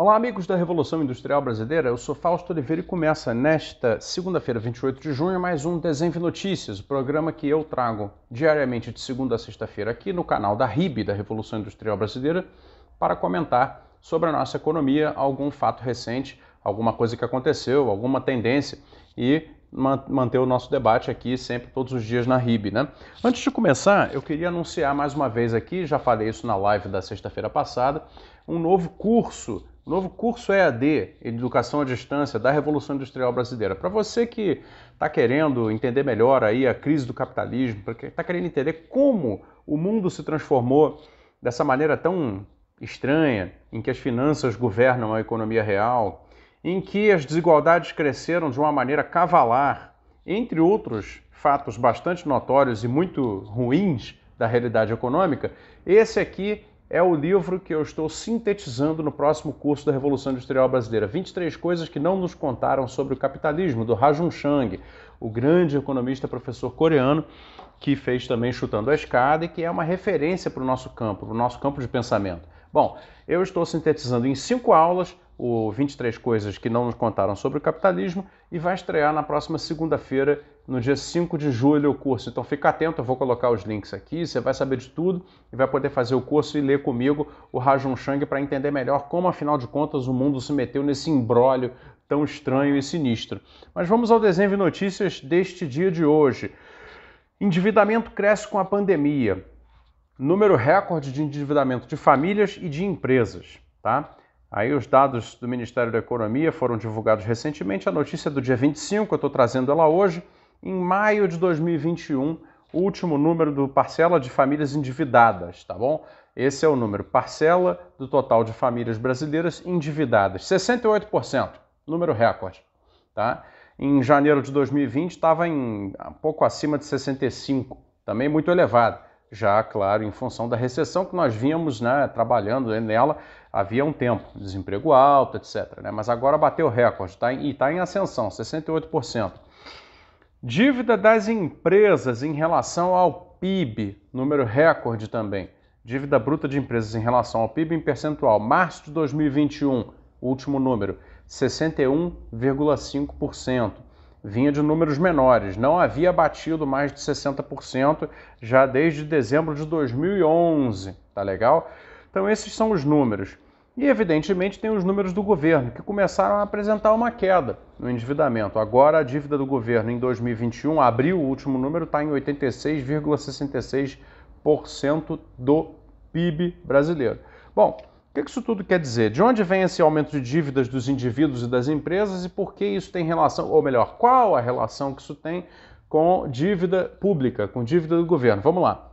Olá, amigos da Revolução Industrial Brasileira. Eu sou Fausto Oliveira e começa nesta segunda-feira, 28 de junho, mais um Desenve Notícias, o programa que eu trago diariamente de segunda a sexta-feira aqui no canal da RIB, da Revolução Industrial Brasileira, para comentar sobre a nossa economia, algum fato recente, alguma coisa que aconteceu, alguma tendência e manter o nosso debate aqui sempre, todos os dias na RIB, né? Antes de começar, eu queria anunciar mais uma vez aqui, já falei isso na live da sexta-feira passada, um novo curso o novo curso EAD, Educação à Distância, da Revolução Industrial Brasileira. Para você que está querendo entender melhor aí a crise do capitalismo, para quem está querendo entender como o mundo se transformou dessa maneira tão estranha, em que as finanças governam a economia real, em que as desigualdades cresceram de uma maneira cavalar, entre outros fatos bastante notórios e muito ruins da realidade econômica, esse aqui é o livro que eu estou sintetizando no próximo curso da Revolução Industrial Brasileira. 23 coisas que não nos contaram sobre o capitalismo, do Rajun Chang, o grande economista professor coreano, que fez também Chutando a Escada e que é uma referência para o nosso campo, para o nosso campo de pensamento. Bom, eu estou sintetizando em cinco aulas o 23 coisas que não nos contaram sobre o capitalismo e vai estrear na próxima segunda-feira, no dia 5 de julho o curso. Então fica atento, eu vou colocar os links aqui, você vai saber de tudo e vai poder fazer o curso e ler comigo o Rajun Chang para entender melhor como, afinal de contas, o mundo se meteu nesse imbróglio tão estranho e sinistro. Mas vamos ao desenho de notícias deste dia de hoje. Endividamento cresce com a pandemia. Número recorde de endividamento de famílias e de empresas, tá? Aí os dados do Ministério da Economia foram divulgados recentemente, a notícia é do dia 25, eu estou trazendo ela hoje em maio de 2021, o último número do parcela de famílias endividadas, tá bom? Esse é o número, parcela do total de famílias brasileiras endividadas, 68%, número recorde, tá? Em janeiro de 2020 estava em um pouco acima de 65, também muito elevado já, claro, em função da recessão que nós vínhamos né, trabalhando nela havia um tempo, desemprego alto, etc. Né? Mas agora bateu recorde tá? e está em ascensão, 68%. Dívida das empresas em relação ao PIB, número recorde também. Dívida bruta de empresas em relação ao PIB em percentual. Março de 2021, último número, 61,5%. Vinha de números menores, não havia batido mais de 60% já desde dezembro de 2011, tá legal? Então esses são os números. E, evidentemente, tem os números do governo, que começaram a apresentar uma queda no endividamento. Agora, a dívida do governo em 2021, abril, o último número, está em 86,66% do PIB brasileiro. Bom, o que isso tudo quer dizer? De onde vem esse aumento de dívidas dos indivíduos e das empresas e por que isso tem relação, ou melhor, qual a relação que isso tem com dívida pública, com dívida do governo? Vamos lá.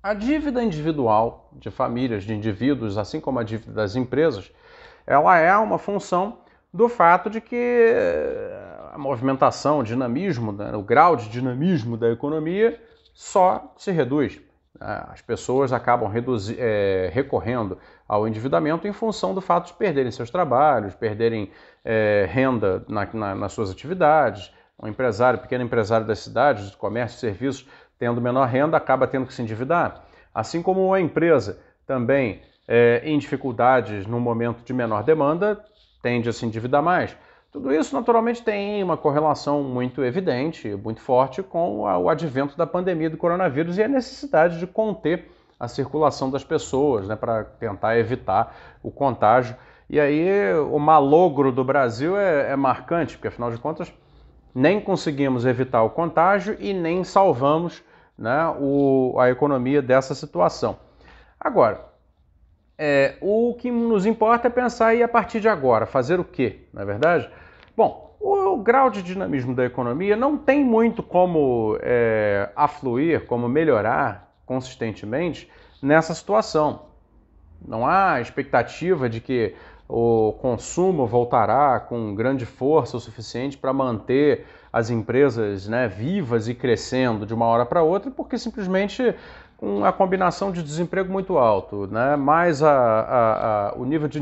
A dívida individual de famílias, de indivíduos, assim como a dívida das empresas, ela é uma função do fato de que a movimentação, o dinamismo, né, o grau de dinamismo da economia só se reduz. Né. As pessoas acabam reduzir, é, eh, recorrendo ao endividamento em função do fato de perderem seus trabalhos, perderem é, renda na, na, nas suas atividades. Um empresário, pequeno empresário das cidades, do comércio e serviços, tendo menor renda, acaba tendo que se endividar. Assim como a empresa também é, em dificuldades no momento de menor demanda, tende a se endividar mais. Tudo isso, naturalmente, tem uma correlação muito evidente, muito forte com o advento da pandemia do coronavírus e a necessidade de conter a circulação das pessoas, né, para tentar evitar o contágio. E aí, o malogro do Brasil é, é marcante, porque afinal de contas, nem conseguimos evitar o contágio e nem salvamos né, o, a economia dessa situação. Agora, é, o que nos importa é pensar e a partir de agora, fazer o quê, na é verdade? Bom, o, o grau de dinamismo da economia não tem muito como é, afluir, como melhorar consistentemente nessa situação. Não há expectativa de que o consumo voltará com grande força o suficiente para manter as empresas né, vivas e crescendo de uma hora para outra, porque simplesmente com a combinação de desemprego muito alto, né, mais a, a, a, o nível de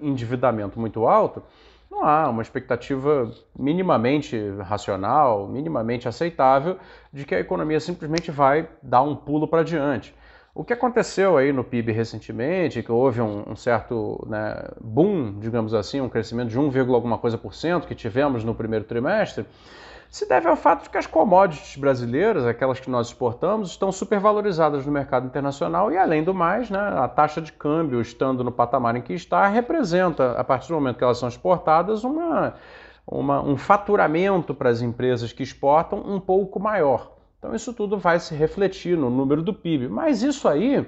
endividamento muito alto, não há uma expectativa minimamente racional, minimamente aceitável de que a economia simplesmente vai dar um pulo para diante. O que aconteceu aí no PIB recentemente, que houve um, um certo né, boom, digamos assim, um crescimento de 1, alguma coisa por cento que tivemos no primeiro trimestre, se deve ao fato de que as commodities brasileiras, aquelas que nós exportamos, estão supervalorizadas no mercado internacional e, além do mais, né, a taxa de câmbio, estando no patamar em que está, representa, a partir do momento que elas são exportadas, uma, uma um faturamento para as empresas que exportam um pouco maior. Então isso tudo vai se refletir no número do PIB, mas isso aí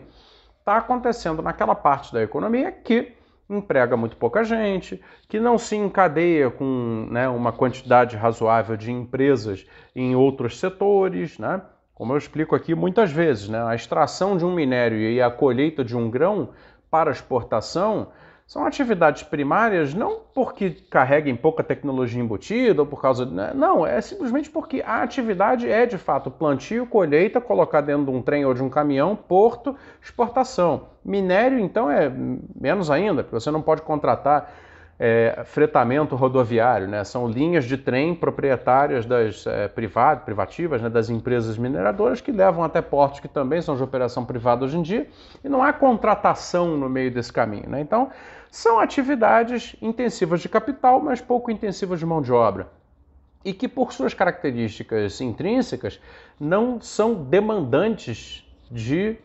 está acontecendo naquela parte da economia que emprega muito pouca gente, que não se encadeia com né, uma quantidade razoável de empresas em outros setores, né? Como eu explico aqui muitas vezes, né? a extração de um minério e a colheita de um grão para exportação são atividades primárias não porque carreguem pouca tecnologia embutida ou por causa. De, né, Não, é simplesmente porque a atividade é de fato plantio, colheita, colocar dentro de um trem ou de um caminhão, porto, exportação. Minério, então, é menos ainda, porque você não pode contratar é, fretamento rodoviário, né? são linhas de trem proprietárias das é, privadas, privativas, né? das empresas mineradoras que levam até portos que também são de operação privada hoje em dia e não há contratação no meio desse caminho. Né? Então, são atividades intensivas de capital, mas pouco intensivas de mão de obra e que, por suas características intrínsecas, não são demandantes de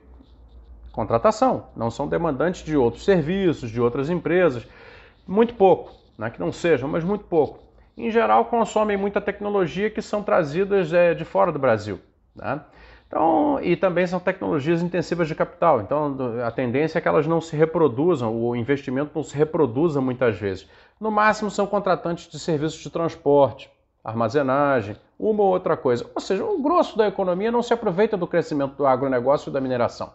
contratação, não são demandantes de outros serviços, de outras empresas muito pouco, né? que não sejam, mas muito pouco. Em geral, consomem muita tecnologia que são trazidas é, de fora do Brasil. Né? Então, e também são tecnologias intensivas de capital. Então, a tendência é que elas não se reproduzam, o investimento não se reproduza muitas vezes. No máximo, são contratantes de serviços de transporte, armazenagem, uma ou outra coisa. Ou seja, o grosso da economia não se aproveita do crescimento do agronegócio e da mineração.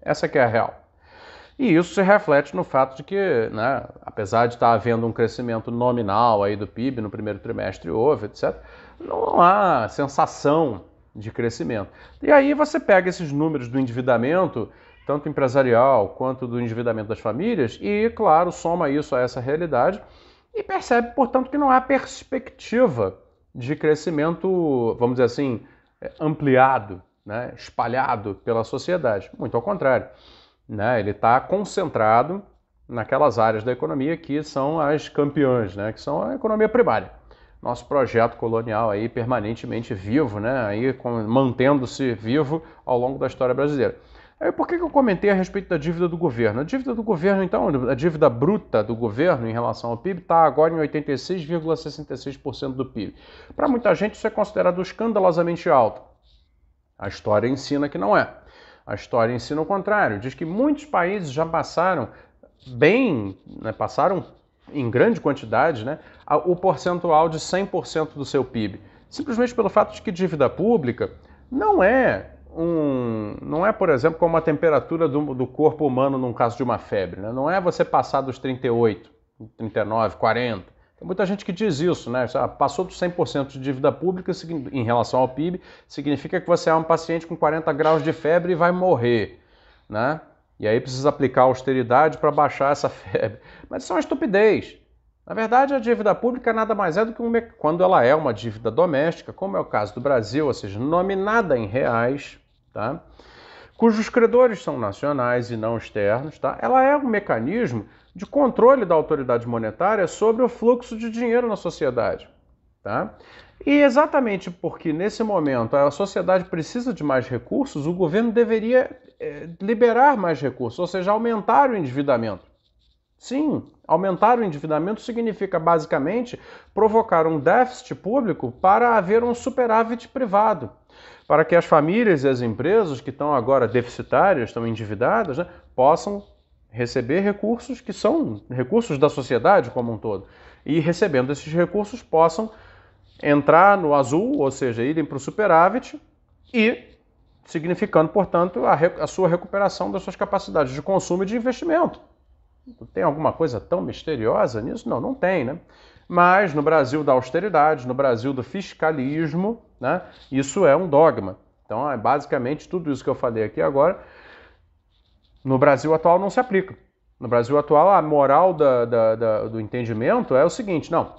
Essa que é a real. E isso se reflete no fato de que, né, apesar de estar havendo um crescimento nominal aí do PIB no primeiro trimestre, houve, etc., não há sensação de crescimento. E aí você pega esses números do endividamento, tanto empresarial quanto do endividamento das famílias, e, claro, soma isso a essa realidade e percebe, portanto, que não há perspectiva de crescimento, vamos dizer assim, é, ampliado, né, espalhado pela sociedade. Muito ao contrário. Né? Ele está concentrado naquelas áreas da economia que são as campeãs, né? que são a economia primária. Nosso projeto colonial aí permanentemente vivo, né? aí mantendo-se vivo ao longo da história brasileira. Aí por que, que eu comentei a respeito da dívida do governo? A dívida do governo, então, a dívida bruta do governo em relação ao PIB está agora em 86,66% do PIB. Para muita gente isso é considerado escandalosamente alto. A história ensina que não é. A história ensina o contrário, diz que muitos países já passaram bem, né, passaram em grande quantidade né, o percentual de 100% do seu PIB, simplesmente pelo fato de que dívida pública não é um, não é, por exemplo, como a temperatura do, do corpo humano num caso de uma febre, né? não é você passar dos 38, 39, 40. Tem muita gente que diz isso, né? Ah, passou dos 100% de dívida pública em relação ao PIB, significa que você é um paciente com 40 graus de febre e vai morrer, né? E aí precisa aplicar austeridade para baixar essa febre. Mas isso é uma estupidez. Na verdade, a dívida pública nada mais é do que um quando ela é uma dívida doméstica, como é o caso do Brasil, ou seja, nominada em reais, tá? cujos credores são nacionais e não externos, tá? ela é um mecanismo de controle da autoridade monetária sobre o fluxo de dinheiro na sociedade. Tá? E exatamente porque nesse momento a sociedade precisa de mais recursos, o governo deveria eh, liberar mais recursos, ou seja, aumentar o endividamento. Sim, aumentar o endividamento significa basicamente provocar um déficit público para haver um superávit privado, para que as famílias e as empresas que estão agora deficitárias, estão endividadas, né, possam receber recursos que são recursos da sociedade como um todo. E recebendo esses recursos possam entrar no azul, ou seja, irem para o superávit e significando, portanto, a, a sua recuperação das suas capacidades de consumo e de investimento. Tem alguma coisa tão misteriosa nisso? Não, não tem, né? Mas no Brasil da austeridade, no Brasil do fiscalismo, né, isso é um dogma. Então, é basicamente tudo isso que eu falei aqui agora, no Brasil atual não se aplica. No Brasil atual, a moral da, da, da, do entendimento é o seguinte: não,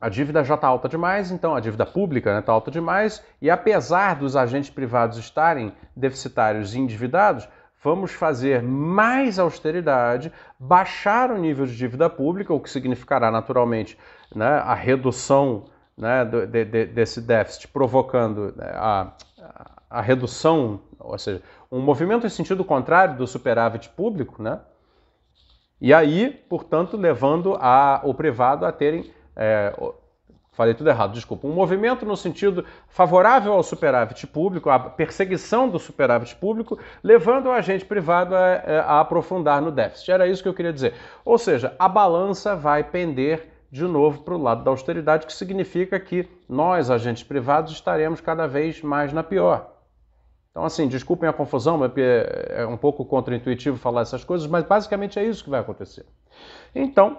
a dívida já está alta demais, então a dívida pública está né, tá alta demais, e apesar dos agentes privados estarem deficitários e endividados, Vamos fazer mais austeridade, baixar o nível de dívida pública, o que significará naturalmente né, a redução né, de, de, desse déficit, provocando né, a, a redução, ou seja, um movimento em sentido contrário do superávit público, né? E aí, portanto, levando a, o privado a terem é, falei tudo errado, desculpa. Um movimento no sentido favorável ao superávit público, à perseguição do superávit público, levando o agente privado a, é, a aprofundar no déficit. Era isso que eu queria dizer. Ou seja, a balança vai pender de novo para o lado da austeridade, que significa que nós, agentes privados, estaremos cada vez mais na pior. Então, assim, desculpem a confusão, é, é um pouco contraintuitivo falar essas coisas, mas basicamente é isso que vai acontecer. Então,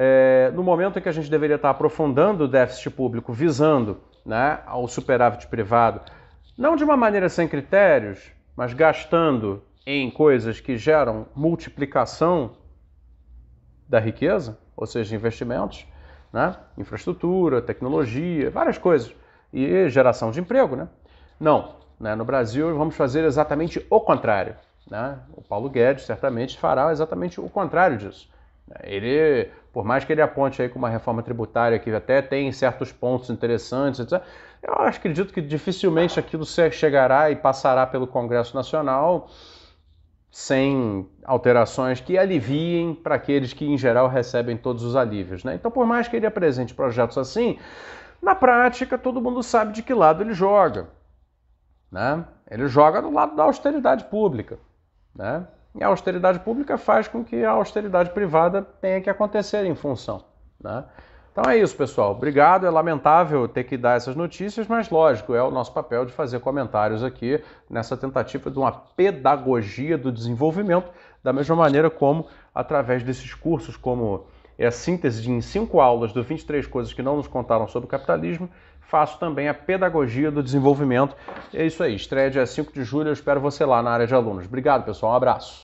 é, no momento em que a gente deveria estar aprofundando o déficit público, visando né, ao superávit privado, não de uma maneira sem critérios, mas gastando em coisas que geram multiplicação da riqueza, ou seja, investimentos, né? infraestrutura, tecnologia, várias coisas, e geração de emprego. Né? Não, né? no Brasil vamos fazer exatamente o contrário. Né? O Paulo Guedes certamente fará exatamente o contrário disso. Ele por mais que ele aponte aí com uma reforma tributária que até tem certos pontos interessantes, etc., eu acredito que dificilmente aquilo chegará e passará pelo Congresso Nacional sem alterações que aliviem para aqueles que, em geral, recebem todos os alívios. Né? Então, por mais que ele apresente projetos assim, na prática todo mundo sabe de que lado ele joga. Né? Ele joga do lado da austeridade pública. Né? E a austeridade pública faz com que a austeridade privada tenha que acontecer em função. Né? Então é isso, pessoal. Obrigado. É lamentável ter que dar essas notícias, mas lógico, é o nosso papel de fazer comentários aqui nessa tentativa de uma pedagogia do desenvolvimento, da mesma maneira como através desses cursos, como é a síntese de em cinco aulas do 23 coisas que não nos contaram sobre o capitalismo, faço também a pedagogia do desenvolvimento. É isso aí. Estreia dia 5 de julho. Eu espero você lá na área de alunos. Obrigado, pessoal. Um abraço.